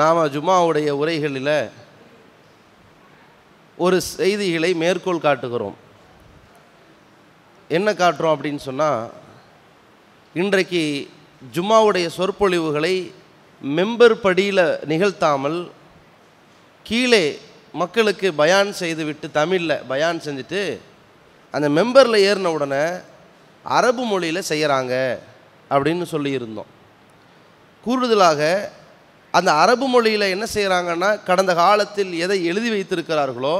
நாம் ஜுமாவுடைய உரைகளில் ஒரு செய்திகளை மேற்கோள் காட்டுகிறோம் என்ன காட்டுறோம் அப்படின்னு சொன்னால் இன்றைக்கு ஜும்மாவுடைய சொற்பொழிவுகளை மெம்பர் படியில் நிகழ்த்தாமல் கீழே மக்களுக்கு பயான் செய்துவிட்டு தமிழில் பயான் செஞ்சுட்டு அந்த மெம்பரில் ஏறின உடனே அரபு மொழியில் செய்கிறாங்க அப்படின்னு சொல்லியிருந்தோம் கூடுதலாக அந்த அரபு மொழியில் என்ன செய்கிறாங்கன்னா கடந்த காலத்தில் எதை எழுதி வைத்திருக்கிறார்களோ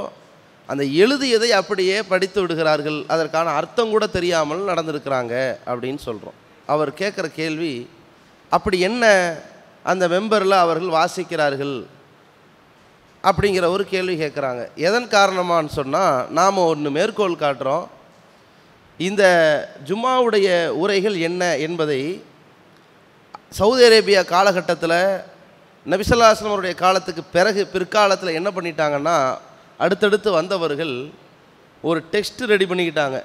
அந்த எழுதியதை அப்படியே படித்து விடுகிறார்கள் அதற்கான அர்த்தம் கூட தெரியாமல் நடந்திருக்கிறாங்க அப்படின்னு சொல்கிறோம் அவர் கேட்குற கேள்வி அப்படி என்ன அந்த மெம்பரில் அவர்கள் வாசிக்கிறார்கள் அப்படிங்கிற ஒரு கேள்வி கேட்குறாங்க எதன் காரணமானு சொன்னால் நாம் ஒன்று மேற்கோள் காட்டுறோம் இந்த ஜும்மாவுடைய உரைகள் என்ன என்பதை சவுதி அரேபியா காலகட்டத்தில் நபிசல்லாஸ்லம் காலத்துக்கு பிறகு பிற்காலத்தில் என்ன பண்ணிட்டாங்கன்னா அடுத்தடுத்து வந்தவர்கள் ஒரு டெக்ஸ்ட் ரெடி பண்ணிக்கிட்டாங்க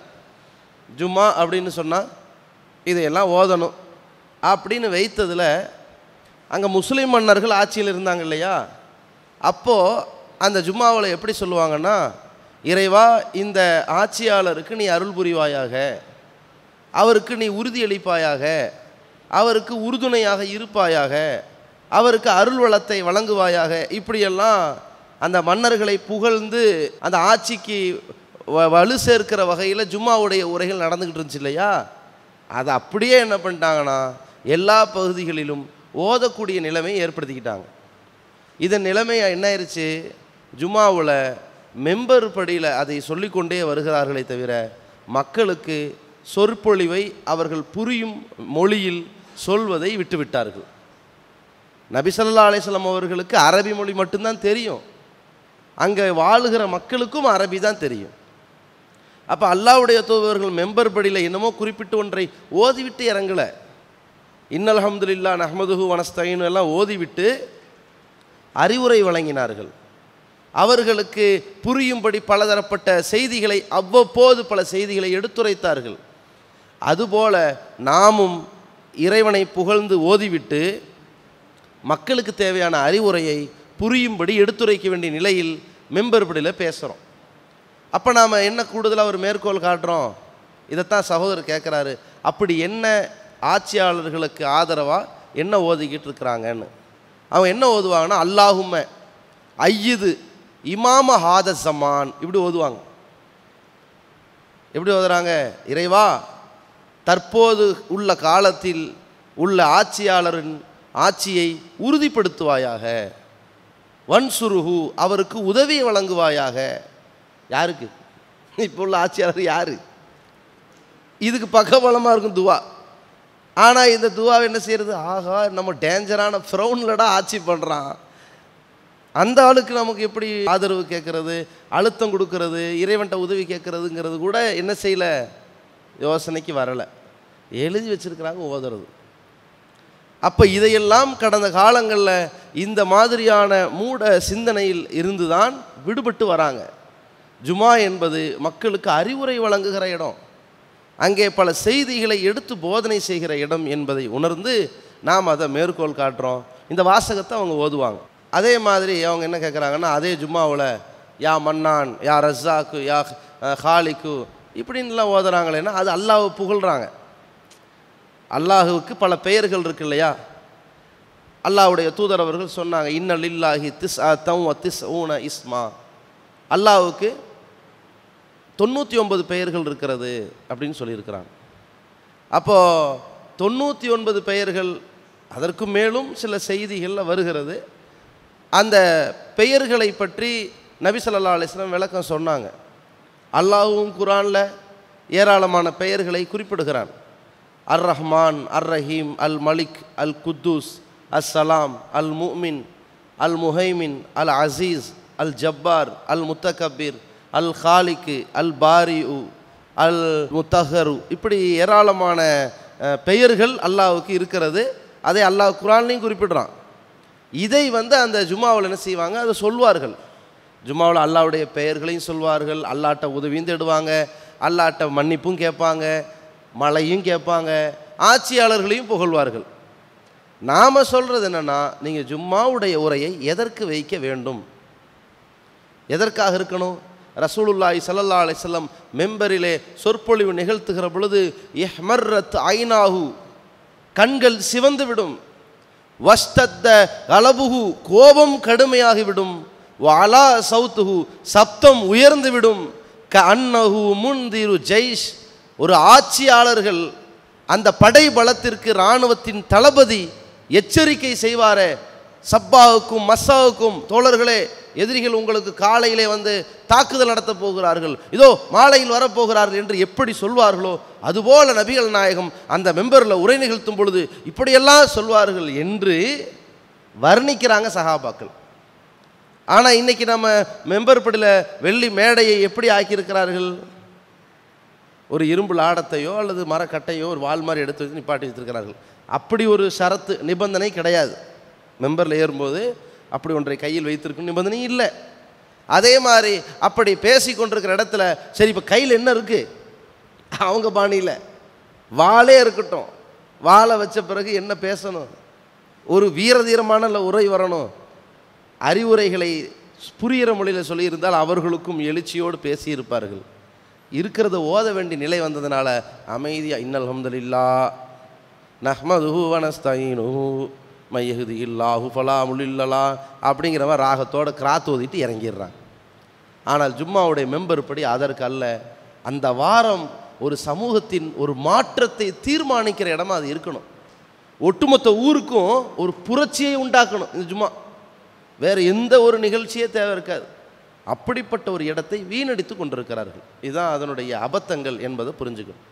ஜும்மா அப்படின்னு சொன்னால் இதையெல்லாம் ஓதணும் அப்படின்னு வைத்ததில் அங்கே முஸ்லீம் மன்னர்கள் ஆட்சியில் இருந்தாங்க இல்லையா அப்போது அந்த ஜும்மாவில் எப்படி சொல்லுவாங்கன்னா இறைவா இந்த ஆட்சியாளருக்கு நீ அருள் புரிவாயாக அவருக்கு நீ உறுதியளிப்பாயாக அவருக்கு உறுதுணையாக இருப்பாயாக அவருக்கு அருள் வளத்தை வழங்குவாயாக இப்படியெல்லாம் அந்த மன்னர்களை புகழ்ந்து அந்த ஆட்சிக்கு வலு சேர்க்கிற வகையில் ஜும்மாவுடைய உரைகள் நடந்துக்கிட்டு இருந்துச்சு இல்லையா அதை அப்படியே என்ன பண்ணிட்டாங்கன்னா எல்லா பகுதிகளிலும் ஓதக்கூடிய நிலைமையை ஏற்படுத்திக்கிட்டாங்க இதன் நிலைமை என்ன ஆயிடுச்சு ஜும்மாவில் மெம்பர் படியில் அதை சொல்லிக்கொண்டே வருகிறார்களே தவிர மக்களுக்கு சொற்பொழிவை அவர்கள் புரியும் மொழியில் சொல்வதை விட்டுவிட்டார்கள் நபிசல்லா அலிஸ்லாம் அவர்களுக்கு அரபி மொழி மட்டும்தான் தெரியும் அங்கே வாழுகிற மக்களுக்கும் அரபி தான் தெரியும் அப்போ அல்லாவுடைய தூதர்கள் மெம்பர் படியில் என்னமோ குறிப்பிட்டு ஒன்றை ஓதிவிட்டு இறங்கலை இன்னல் இல்லா அஹமதுஹு வனஸ்தைனு எல்லாம் ஓதிவிட்டு அறிவுரை வழங்கினார்கள் அவர்களுக்கு புரியும்படி பலதரப்பட்ட செய்திகளை அவ்வப்போது பல செய்திகளை எடுத்துரைத்தார்கள் அதுபோல நாமும் இறைவனை புகழ்ந்து ஓதிவிட்டு மக்களுக்கு தேவையான அறிவுரையை புரியும்படி எடுத்துரைக்க வேண்டிய நிலையில் மெம்பர்படியில் பேசுகிறோம் அப்போ நாம் என்ன கூடுதலாக ஒரு மேற்கோள் காட்டுறோம் இதைத்தான் சகோதரர் கேட்குறாரு அப்படி என்ன ஆட்சியாளர்களுக்கு ஆதரவாக என்ன ஓதிக்கிட்டு இருக்கிறாங்கன்னு அவன் என்ன ஓதுவாங்கன்னா அல்லாஹும ஐயது இமாம ஹாத சமான் இப்படி ஓதுவாங்க எப்படி ஓதுறாங்க இறைவா தற்போது உள்ள காலத்தில் உள்ள ஆட்சியாளரின் ஆட்சியை உறுதிப்படுத்துவாயாக வன்சுருகு அவருக்கு உதவி வழங்குவாயாக யாருக்கு இப்போ உள்ள ஆட்சியாளர் யார் இதுக்கு பக்கபலமாக இருக்கும் துவா ஆனால் இந்த துவாவை என்ன செய்கிறது ஆகா நம்ம டேஞ்சரான ஃப்ரௌன்லடா ஆட்சி பண்ணுறான் அந்த ஆளுக்கு நமக்கு எப்படி ஆதரவு கேட்குறது அழுத்தம் கொடுக்கறது இறைவன்ட்ட உதவி கேட்குறதுங்கிறது கூட என்ன செய்யலை யோசனைக்கு வரலை எழுதி வச்சுருக்கிறாங்க ஓதுறது அப்போ இதையெல்லாம் கடந்த காலங்களில் இந்த மாதிரியான மூட சிந்தனையில் இருந்து தான் விடுபட்டு வராங்க ஜுமா என்பது மக்களுக்கு அறிவுரை வழங்குகிற இடம் அங்கே பல செய்திகளை எடுத்து போதனை செய்கிற இடம் என்பதை உணர்ந்து நாம் அதை மேற்கோள் காட்டுறோம் இந்த வாசகத்தை அவங்க ஓதுவாங்க அதே மாதிரி அவங்க என்ன கேட்குறாங்கன்னா அதே ஜும்மாவில் யா மன்னான் யா ரஸ்ஸாக்கு யா ஹாலிக்கு இப்படின்லாம் ஓதுறாங்களேன்னா அது அல்லாவை புகழ்கிறாங்க அல்லாஹுவுக்கு பல பெயர்கள் இருக்கு இல்லையா அல்லாஹுடைய தூதர் அவர்கள் சொன்னாங்க இன்னல் இல்லாஹி திஸ் அ தம் திஸ் ஊன இஸ்மா அல்லாஹுக்கு தொண்ணூற்றி ஒன்பது பெயர்கள் இருக்கிறது அப்படின்னு சொல்லியிருக்கிறாங்க அப்போது தொண்ணூற்றி ஒன்பது பெயர்கள் அதற்கு மேலும் சில செய்திகளில் வருகிறது அந்த பெயர்களை பற்றி நபிசல்லா அலிஸ்லாம் விளக்கம் சொன்னாங்க அல்லாஹுவும் குரானில் ஏராளமான பெயர்களை குறிப்பிடுகிறான் அர் ரஹ்மான் அர் ரஹீம் அல் மலிக் அல் குத்தூஸ் அஸ்ஸலாம் சலாம் அல் முமின் அல் முஹைமின் அல் அசீஸ் அல் ஜப்பார் அல் முத்தகபீர் அல் ஹாலிக்கு அல் பாரி உ அல் முத்தஹரு இப்படி ஏராளமான பெயர்கள் அல்லாவுக்கு இருக்கிறது அதை அல்லாஹ் குரான்லையும் குறிப்பிடுறான் இதை வந்து அந்த ஜுமாவில் என்ன செய்வாங்க அதை சொல்வார்கள் ஜுமாவில் அல்லாவுடைய பெயர்களையும் சொல்வார்கள் அல்லாட்ட உதவியும் தேடுவாங்க அல்லாட்ட மன்னிப்பும் கேட்பாங்க மழையும் கேட்பாங்க ஆட்சியாளர்களையும் புகழ்வார்கள் நாம் சொல்கிறது என்னென்னா நீங்கள் ஜும்மாவுடைய உரையை எதற்கு வைக்க வேண்டும் எதற்காக இருக்கணும் ரசூலுல்லாய் சல்லல்லா அலிசல்லம் மெம்பரிலே சொற்பொழிவு நிகழ்த்துகிற பொழுது எஹ்மர்ரத் ஐநாகு கண்கள் சிவந்துவிடும் வஸ்தத்த அளபுகு கோபம் கடுமையாகிவிடும் அலா சவுத்துகு சப்தம் உயர்ந்துவிடும் க அன்னகு முன்திரு ஜெய்ஷ் ஒரு ஆட்சியாளர்கள் அந்த படை பலத்திற்கு இராணுவத்தின் தளபதி எச்சரிக்கை செய்வாரே சப்பாவுக்கும் மஸ்ஸாவுக்கும் தோழர்களே எதிரிகள் உங்களுக்கு காலையிலே வந்து தாக்குதல் நடத்தப் போகிறார்கள் இதோ மாலையில் வரப்போகிறார்கள் என்று எப்படி சொல்வார்களோ அதுபோல நபிகள் நாயகம் அந்த மெம்பரில் உரை நிகழ்த்தும் பொழுது இப்படியெல்லாம் சொல்வார்கள் என்று வர்ணிக்கிறாங்க சகாபாக்கள் ஆனால் இன்றைக்கி நம்ம மெம்பர் படியில் வெள்ளி மேடையை எப்படி ஆக்கியிருக்கிறார்கள் ஒரு இரும்பு லாடத்தையோ அல்லது மரக்கட்டையோ ஒரு வால் மாதிரி எடுத்து வச்சு நிப்பாட்டி வச்சுருக்கிறார்கள் அப்படி ஒரு ஷரத்து நிபந்தனை கிடையாது மெம்பரில் ஏறும்போது அப்படி ஒன்றை கையில் வைத்திருக்கும் நிபந்தனை இல்லை அதே மாதிரி அப்படி பேசி கொண்டிருக்கிற இடத்துல சரி இப்போ கையில் என்ன இருக்குது அவங்க பாணியில் வாளே இருக்கட்டும் வாழை வச்ச பிறகு என்ன பேசணும் ஒரு வீரதீரமான உரை வரணும் அறிவுரைகளை புரிகிற மொழியில் சொல்லியிருந்தால் அவர்களுக்கும் எழுச்சியோடு பேசியிருப்பார்கள் இருக்கிறத ஓத வேண்டிய நிலை வந்ததுனால அமைதியாக இன்னல் ஹம்தல் இல்லா நஹ்மதுஹு வனஸ்தீனுஹு மையகுதி இல்லாஹு ஃபலா முல்லில்லலா அப்படிங்கிறவன் ராகத்தோடு கிராத்து ஓதிட்டு இறங்கிடுறான் ஆனால் ஜும்மாவுடைய மெம்பர் படி அதற்கு அல்ல அந்த வாரம் ஒரு சமூகத்தின் ஒரு மாற்றத்தை தீர்மானிக்கிற இடமா அது இருக்கணும் ஒட்டுமொத்த ஊருக்கும் ஒரு புரட்சியை உண்டாக்கணும் இந்த ஜும்மா வேறு எந்த ஒரு நிகழ்ச்சியே தேவை இருக்காது அப்படிப்பட்ட ஒரு இடத்தை வீணடித்து கொண்டிருக்கிறார்கள் இதுதான் அதனுடைய அபத்தங்கள் என்பதை புரிஞ்சுக்கணும்